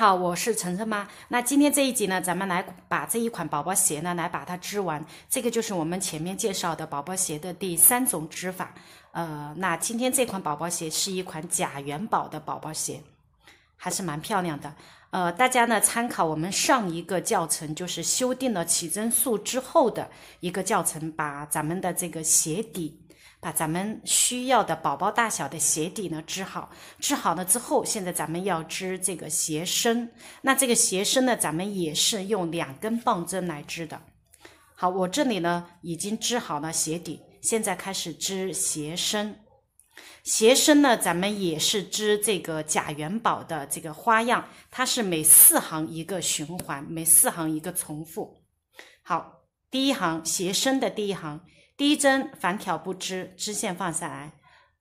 好，我是晨晨妈。那今天这一集呢，咱们来把这一款宝宝鞋呢，来把它织完。这个就是我们前面介绍的宝宝鞋的第三种织法。呃，那今天这款宝宝鞋是一款假元宝的宝宝鞋，还是蛮漂亮的。呃，大家呢参考我们上一个教程，就是修订了起针数之后的一个教程，把咱们的这个鞋底。把咱们需要的宝宝大小的鞋底呢织好，织好了之后，现在咱们要织这个鞋身。那这个鞋身呢，咱们也是用两根棒针来织的。好，我这里呢已经织好了鞋底，现在开始织鞋身。鞋身呢，咱们也是织这个假元宝的这个花样，它是每四行一个循环，每四行一个重复。好，第一行鞋身的第一行。第一针反挑不织，织线放下来。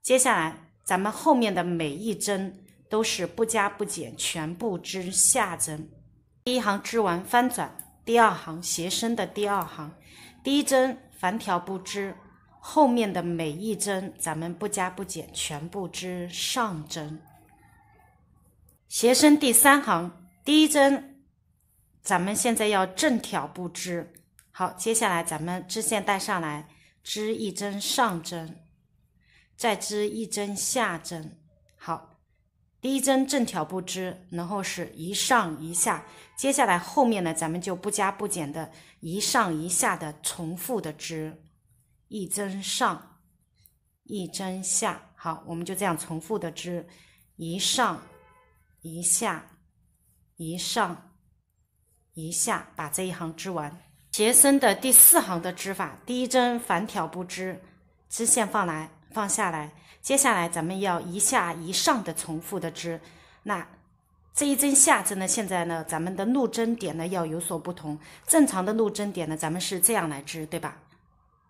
接下来咱们后面的每一针都是不加不减，全部织下针。第一行织完翻转，第二行斜身的第二行，第一针反挑不织，后面的每一针咱们不加不减，全部织上针。斜身第三行，第一针咱们现在要正挑不织。好，接下来咱们织线带上来。织一针上针，再织一针下针。好，第一针正挑不织，然后是一上一下。接下来后面呢，咱们就不加不减的一上一下的重复的织，一针上，一针下。好，我们就这样重复的织，一上一下，一上一下，把这一行织完。杰森的第四行的织法，第一针反挑不织，织线放来放下来。接下来咱们要一下一上的重复的织。那这一针下针呢？现在呢，咱们的入针点呢要有所不同。正常的入针点呢，咱们是这样来织，对吧？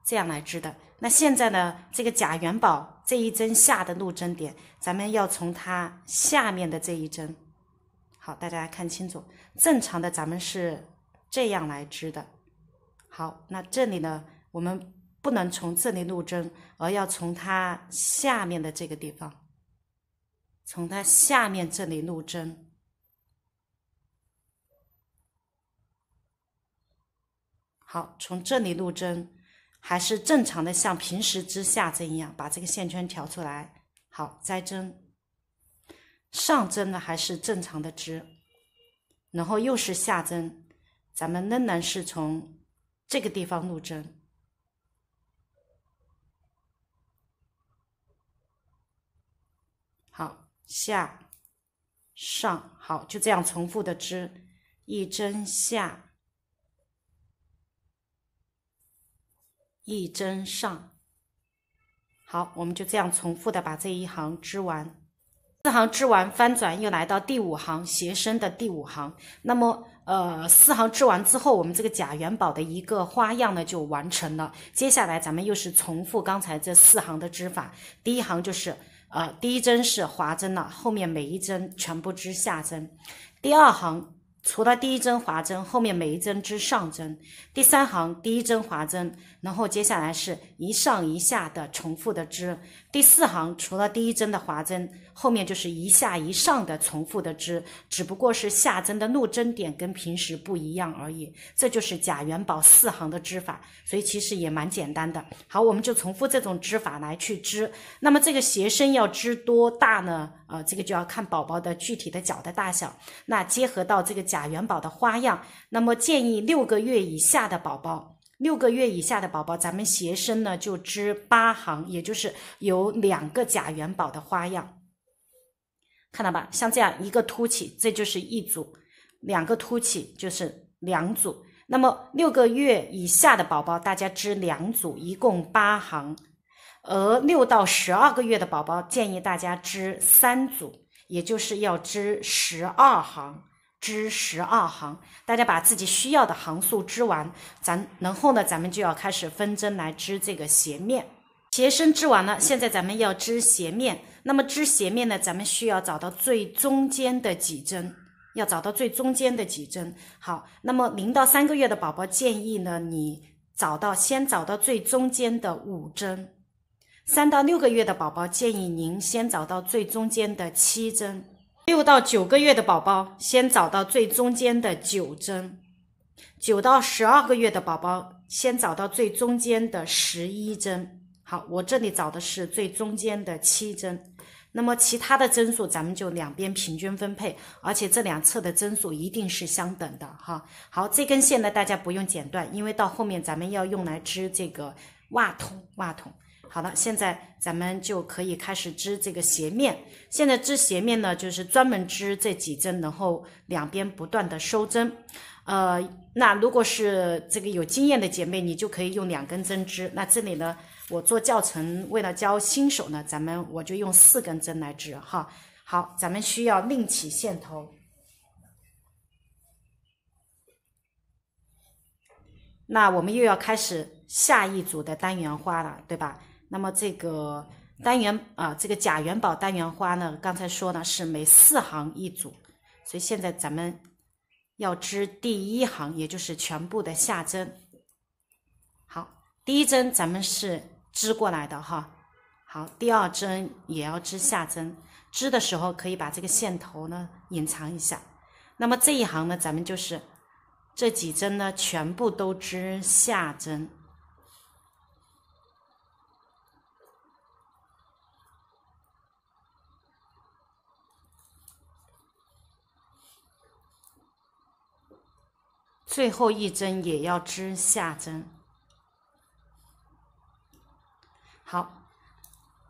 这样来织的。那现在呢，这个假元宝这一针下的入针点，咱们要从它下面的这一针。好，大家看清楚，正常的咱们是这样来织的。好，那这里呢？我们不能从这里入针，而要从它下面的这个地方，从它下面这里入针。好，从这里入针，还是正常的，像平时织下针一样，把这个线圈调出来。好，摘针，上针呢还是正常的织，然后又是下针，咱们仍然是从。这个地方入针，好下上好，就这样重复的织一针下，一针上，好，我们就这样重复的把这一行织完。四行织完翻转，又来到第五行斜身的第五行。那么，呃，四行织完之后，我们这个假元宝的一个花样呢就完成了。接下来咱们又是重复刚才这四行的织法：第一行就是，呃，第一针是滑针了，后面每一针全部织下针；第二行除了第一针滑针，后面每一针织上针；第三行第一针滑针，然后接下来是一上一下的重复的织；第四行除了第一针的滑针。后面就是一下一上的重复的织，只不过是下针的入针点跟平时不一样而已。这就是假元宝四行的织法，所以其实也蛮简单的。好，我们就重复这种织法来去织。那么这个鞋身要织多大呢？呃，这个就要看宝宝的具体的脚的大小。那结合到这个假元宝的花样，那么建议六个月以下的宝宝，六个月以下的宝宝，咱们鞋身呢就织八行，也就是有两个假元宝的花样。看到吧，像这样一个凸起，这就是一组；两个凸起就是两组。那么六个月以下的宝宝，大家织两组，一共八行；而六到十二个月的宝宝，建议大家织三组，也就是要织十二行，织十二行。大家把自己需要的行数织完，咱然后呢，咱们就要开始分针来织这个鞋面。鞋身织完了，现在咱们要织鞋面。那么织鞋面呢？咱们需要找到最中间的几针，要找到最中间的几针。好，那么零到三个月的宝宝建议呢，你找到先找到最中间的五针；三到六个月的宝宝建议您先找到最中间的七针；六到九个月的宝宝先找到最中间的九针；九到十二个月的宝宝先找到最中间的十一针。好，我这里找的是最中间的七针，那么其他的针数咱们就两边平均分配，而且这两侧的针数一定是相等的哈。好，这根线呢大家不用剪断，因为到后面咱们要用来织这个袜筒，袜筒。好了，现在咱们就可以开始织这个鞋面。现在织鞋面呢，就是专门织这几针，然后两边不断的收针。呃，那如果是这个有经验的姐妹，你就可以用两根针织。那这里呢？我做教程为了教新手呢，咱们我就用四根针来织哈。好，咱们需要另起线头。那我们又要开始下一组的单元花了，对吧？那么这个单元啊，这个假元宝单元花呢，刚才说呢是每四行一组，所以现在咱们要织第一行，也就是全部的下针。好，第一针咱们是。织过来的哈，好，第二针也要织下针，织的时候可以把这个线头呢隐藏一下。那么这一行呢，咱们就是这几针呢全部都织下针，最后一针也要织下针。好，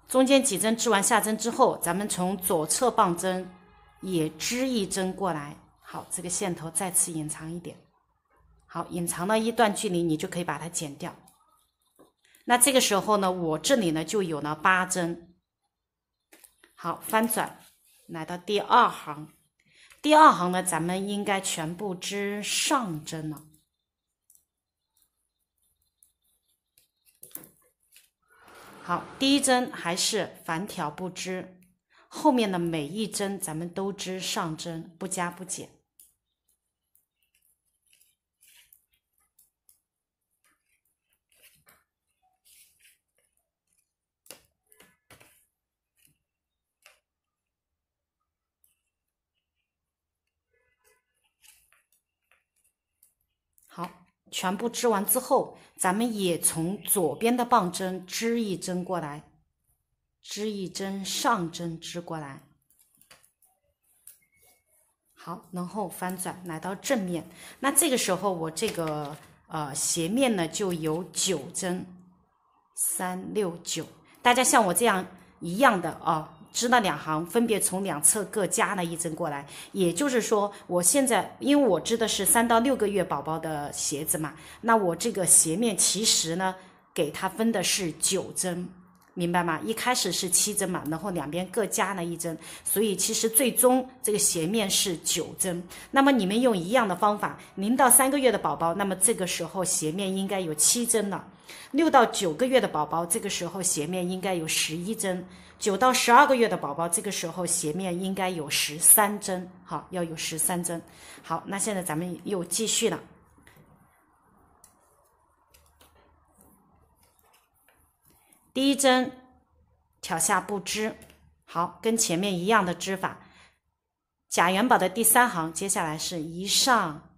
中间几针织完下针之后，咱们从左侧棒针也织一针过来。好，这个线头再次隐藏一点。好，隐藏了一段距离，你就可以把它剪掉。那这个时候呢，我这里呢就有了八针。好，翻转，来到第二行。第二行呢，咱们应该全部织上针了。好，第一针还是反挑不织，后面的每一针咱们都织上针，不加不减。全部织完之后，咱们也从左边的棒针织一针过来，织一针上针织过来。好，然后翻转来到正面，那这个时候我这个呃斜面呢就有九针，三六九，大家像我这样一样的啊。织了两行，分别从两侧各加了一针过来。也就是说，我现在因为我织的是三到六个月宝宝的鞋子嘛，那我这个鞋面其实呢，给它分的是九针，明白吗？一开始是七针嘛，然后两边各加了一针，所以其实最终这个鞋面是九针。那么你们用一样的方法，零到三个月的宝宝，那么这个时候鞋面应该有七针了。六到九个月的宝宝，这个时候斜面应该有十一针；九到十二个月的宝宝，这个时候斜面应该有十三针。好，要有十三针。好，那现在咱们又继续了。第一针挑下不织，好，跟前面一样的织法。假元宝的第三行，接下来是一上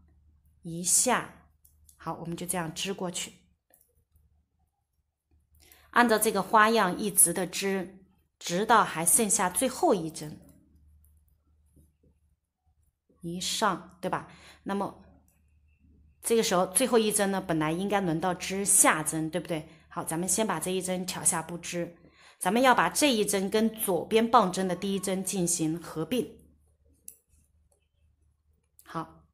一下。好，我们就这样织过去。按照这个花样一直的织，直到还剩下最后一针，一上对吧？那么这个时候最后一针呢，本来应该轮到织下针，对不对？好，咱们先把这一针挑下不织，咱们要把这一针跟左边棒针的第一针进行合并。好，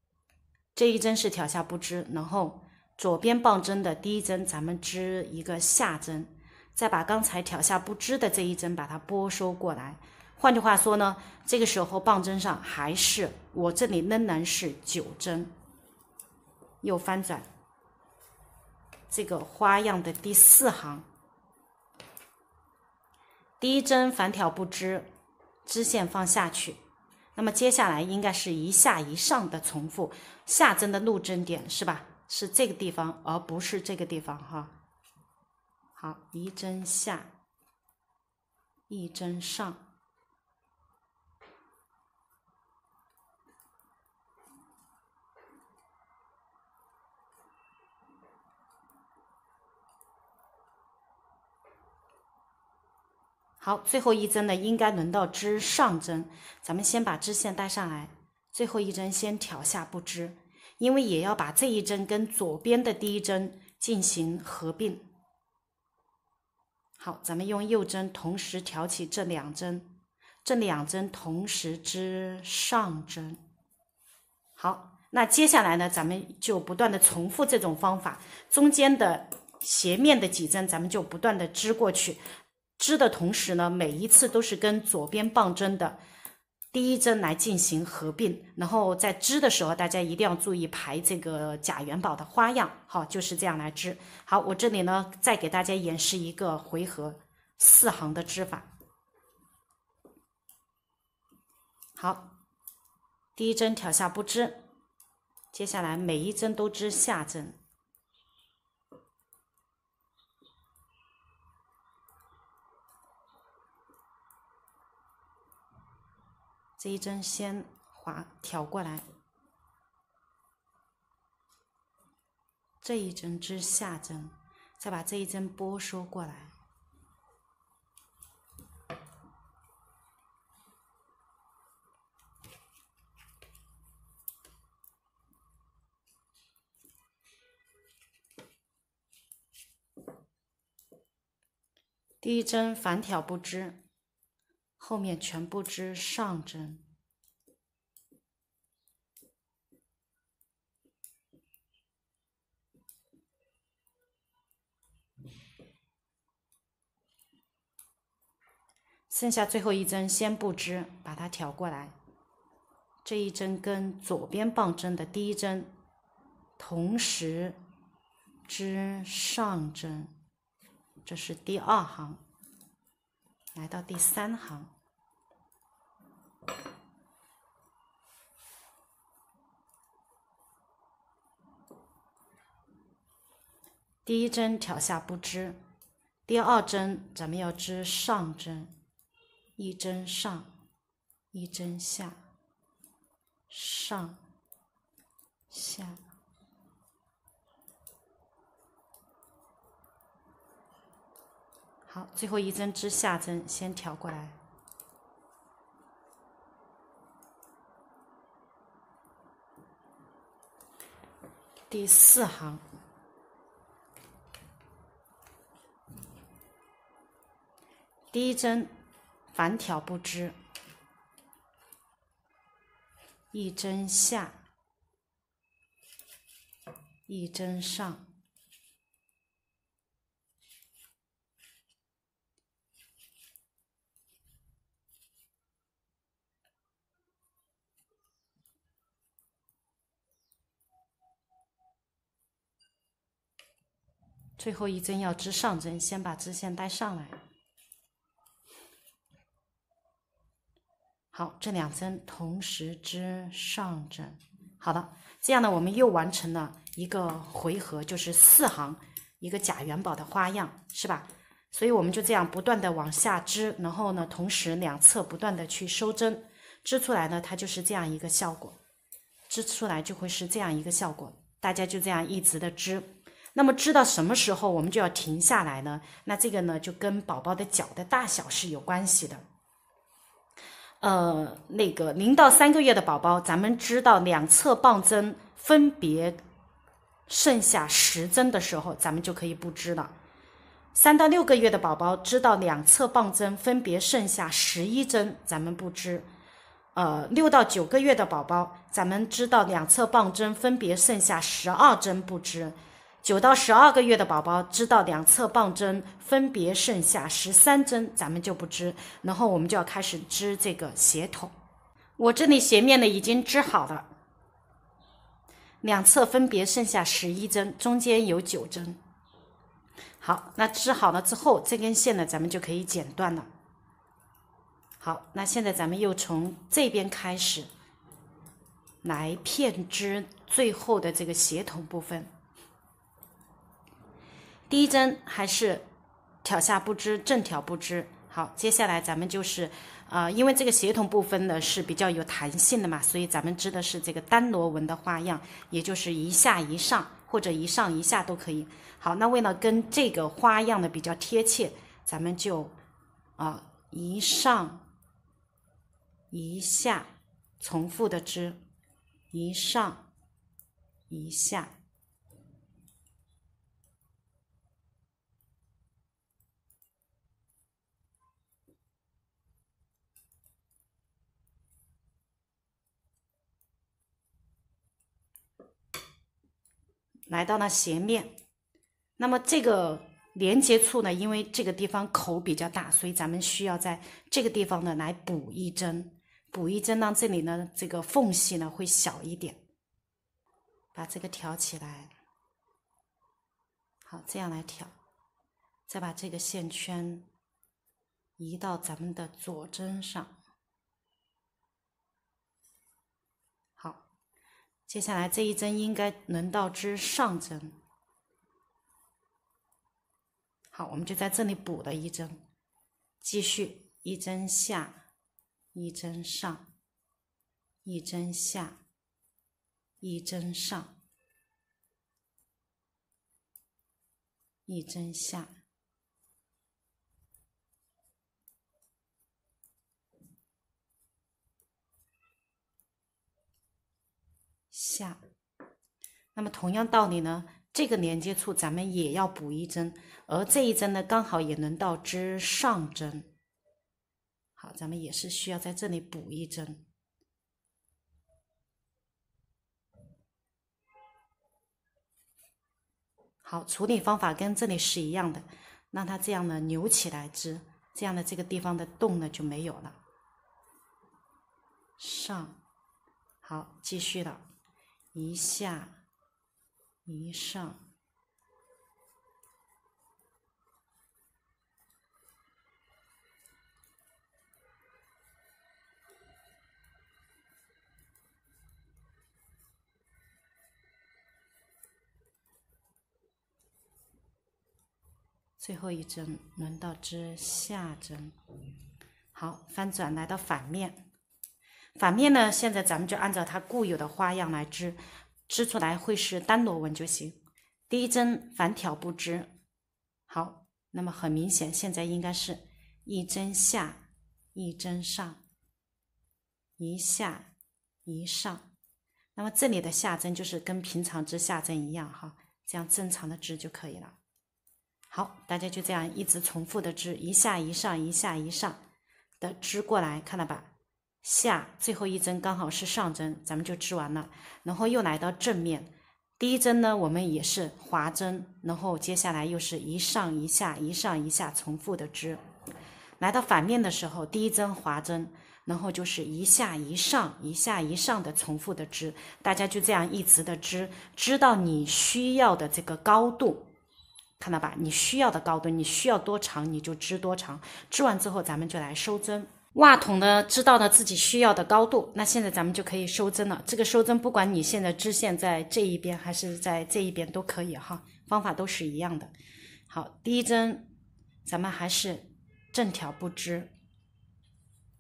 这一针是挑下不织，然后左边棒针的第一针咱们织一个下针。再把刚才挑下不织的这一针把它拨收过来。换句话说呢，这个时候棒针上还是我这里仍然是九针，又翻转这个花样的第四行，第一针反挑不织，织线放下去。那么接下来应该是一下一上的重复，下针的入针点是吧？是这个地方，而不是这个地方哈。好，一针下，一针上。好，最后一针呢，应该轮到织上针。咱们先把织线带上来，最后一针先挑下不织，因为也要把这一针跟左边的第一针进行合并。好，咱们用右针同时挑起这两针，这两针同时织上针。好，那接下来呢，咱们就不断的重复这种方法，中间的斜面的几针，咱们就不断的织过去，织的同时呢，每一次都是跟左边棒针的。第一针来进行合并，然后在织的时候，大家一定要注意排这个假元宝的花样，好，就是这样来织。好，我这里呢再给大家演示一个回合四行的织法。好，第一针挑下不织，接下来每一针都织下针。这一针先划挑过来，这一针织下针，再把这一针拨收过来。第一针反挑不织。后面全部织上针，剩下最后一针先不织，把它挑过来。这一针跟左边棒针的第一针同时织上针，这是第二行。来到第三行。第一针挑下不织，第二针咱们要织上针，一针上，一针下，上，下。好，最后一针织下针，先挑过来。第四行。第一针反挑不织，一针下，一针上，最后一针要织上针，先把织线带上来。好，这两针同时织上针，好的，这样呢，我们又完成了一个回合，就是四行一个假元宝的花样，是吧？所以我们就这样不断的往下织，然后呢，同时两侧不断的去收针，织出来呢，它就是这样一个效果，织出来就会是这样一个效果。大家就这样一直的织，那么织到什么时候我们就要停下来呢？那这个呢，就跟宝宝的脚的大小是有关系的。呃，那个零到三个月的宝宝，咱们知道两侧棒针分别剩下十针的时候，咱们就可以不织了。三到六个月的宝宝知道两侧棒针分别剩下十一针，咱们不织。呃，六到九个月的宝宝，咱们知道两侧棒针分别剩下十二针不织。九到十二个月的宝宝知道两侧棒针分别剩下十三针，咱们就不织，然后我们就要开始织这个鞋筒。我这里鞋面呢已经织好了，两侧分别剩下十一针，中间有九针。好，那织好了之后，这根线呢咱们就可以剪断了。好，那现在咱们又从这边开始来片织最后的这个鞋筒部分。第一针还是挑下不织，正挑不织，好，接下来咱们就是，呃，因为这个协同部分呢是比较有弹性的嘛，所以咱们织的是这个单螺纹的花样，也就是一下一上或者一上一下都可以。好，那为了跟这个花样的比较贴切，咱们就啊一上一下重复的织一上一下。来到了斜面，那么这个连接处呢？因为这个地方口比较大，所以咱们需要在这个地方呢来补一针，补一针，让这里呢这个缝隙呢会小一点，把这个挑起来。好，这样来挑，再把这个线圈移到咱们的左针上。接下来这一针应该轮到织上针，好，我们就在这里补了一针，继续一针下，一针上，一针下，一针上，一针下。下，那么同样道理呢，这个连接处咱们也要补一针，而这一针呢，刚好也轮到织上针，好，咱们也是需要在这里补一针。好，处理方法跟这里是一样的，让它这样呢扭起来织，这样的这个地方的洞呢就没有了。上，好，继续了。一下，一上，最后一针轮到织下针，好，翻转来到反面。反面呢？现在咱们就按照它固有的花样来织，织出来会是单螺纹就行。第一针反挑不织，好，那么很明显，现在应该是一针下一针上，一下一上。那么这里的下针就是跟平常织下针一样哈，这样正常的织就可以了。好，大家就这样一直重复的织一下一上一下一上的织过来，看到吧？下最后一针刚好是上针，咱们就织完了。然后又来到正面，第一针呢我们也是滑针，然后接下来又是一上一下、一上一下重复的织。来到反面的时候，第一针滑针，然后就是一下一上、一下一上的重复的织。大家就这样一直的织，织到你需要的这个高度，看到吧？你需要的高度，你需要多长你就织多长。织完之后，咱们就来收针。袜筒呢，知道了自己需要的高度，那现在咱们就可以收针了。这个收针不管你现在织线在这一边还是在这一边都可以哈，方法都是一样的。好，第一针咱们还是正挑不织，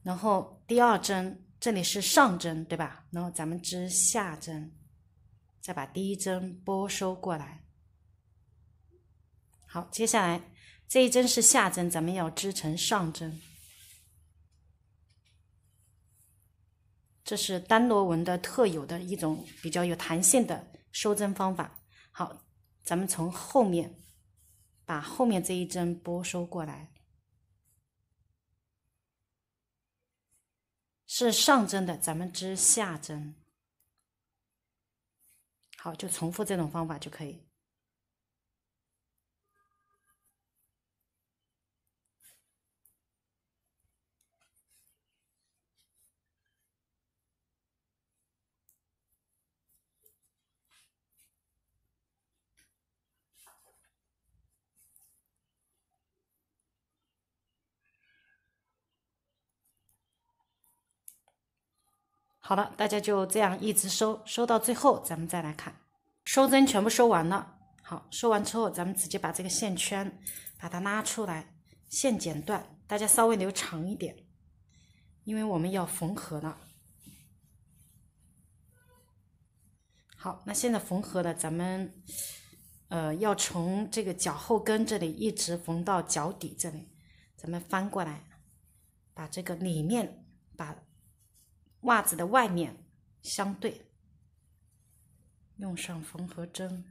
然后第二针这里是上针对吧？然后咱们织下针，再把第一针拨收过来。好，接下来这一针是下针，咱们要织成上针。这是单螺纹的特有的一种比较有弹性的收针方法。好，咱们从后面把后面这一针拨收过来，是上针的，咱们织下针。好，就重复这种方法就可以。好了，大家就这样一直收，收到最后，咱们再来看，收针全部收完了。好，收完之后，咱们直接把这个线圈把它拉出来，线剪断，大家稍微留长一点，因为我们要缝合了。好，那现在缝合了，咱们呃要从这个脚后跟这里一直缝到脚底这里，咱们翻过来，把这个里面把。袜子的外面相对用上缝合针，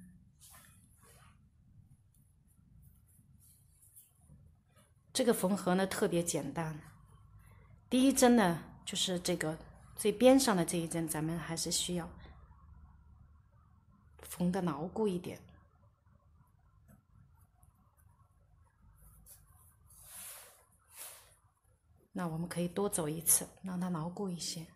这个缝合呢特别简单。第一针呢就是这个最边上的这一针，咱们还是需要缝的牢固一点。那我们可以多走一次，让它牢固一些。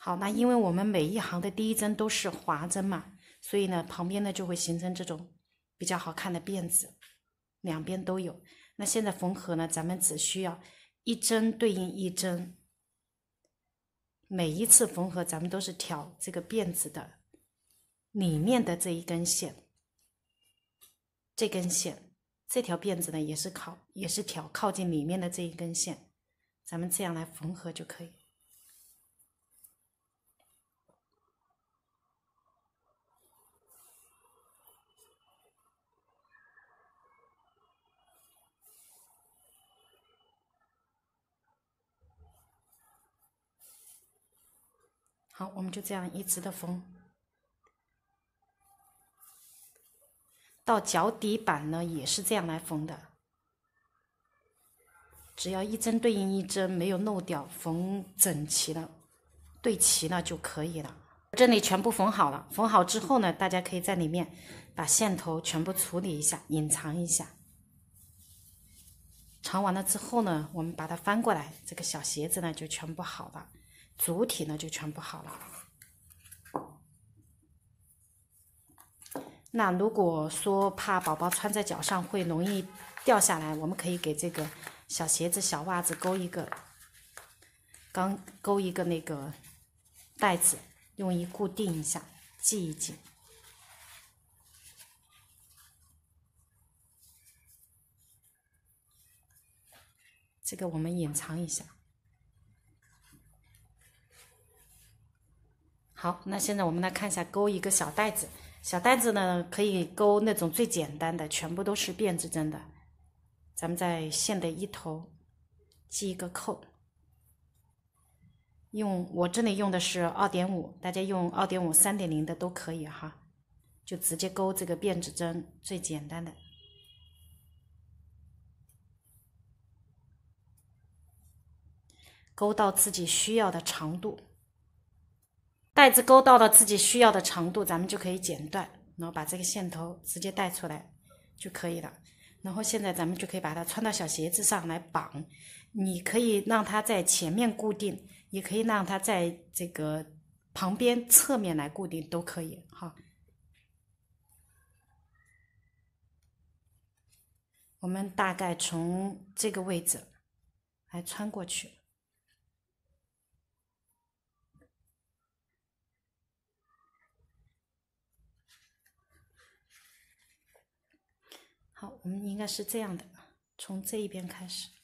好，那因为我们每一行的第一针都是滑针嘛，所以呢，旁边呢就会形成这种比较好看的辫子，两边都有。那现在缝合呢，咱们只需要一针对应一针，每一次缝合，咱们都是挑这个辫子的里面的这一根线，这根线，这条辫子呢也是靠，也是挑靠近里面的这一根线，咱们这样来缝合就可以。好，我们就这样一直的缝，到脚底板呢，也是这样来缝的。只要一针对应一针，没有漏掉，缝整齐了，对齐了就可以了。这里全部缝好了，缝好之后呢，大家可以在里面把线头全部处理一下，隐藏一下。藏完了之后呢，我们把它翻过来，这个小鞋子呢就全部好了。主体呢就全部好了。那如果说怕宝宝穿在脚上会容易掉下来，我们可以给这个小鞋子、小袜子勾一个，刚勾一个那个袋子，用一固定一下，系一系。这个我们隐藏一下。好，那现在我们来看一下，钩一个小袋子，小袋子呢可以钩那种最简单的，全部都是辫子针的。咱们在线的一头系一个扣，用我这里用的是二点五，大家用二点五、三点零的都可以哈，就直接钩这个辫子针最简单的，钩到自己需要的长度。带子勾到了自己需要的长度，咱们就可以剪断，然后把这个线头直接带出来就可以了。然后现在咱们就可以把它穿到小鞋子上来绑。你可以让它在前面固定，也可以让它在这个旁边侧面来固定，都可以哈。我们大概从这个位置来穿过去。嗯，应该是这样的，从这一边开始。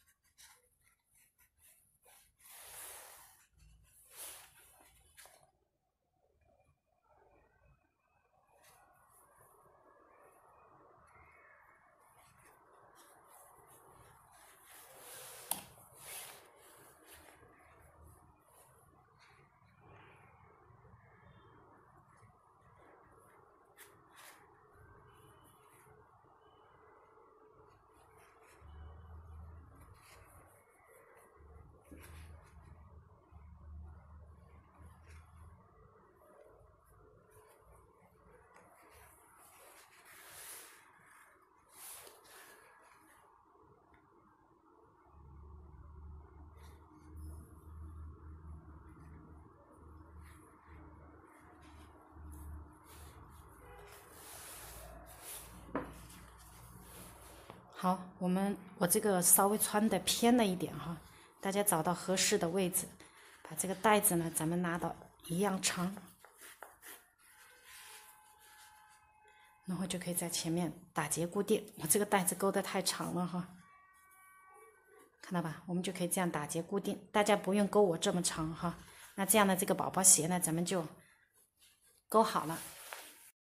好，我们我这个稍微穿的偏了一点哈，大家找到合适的位置，把这个带子呢，咱们拉到一样长，然后就可以在前面打结固定。我这个带子勾的太长了哈，看到吧？我们就可以这样打结固定。大家不用勾我这么长哈，那这样的这个宝宝鞋呢，咱们就勾好了。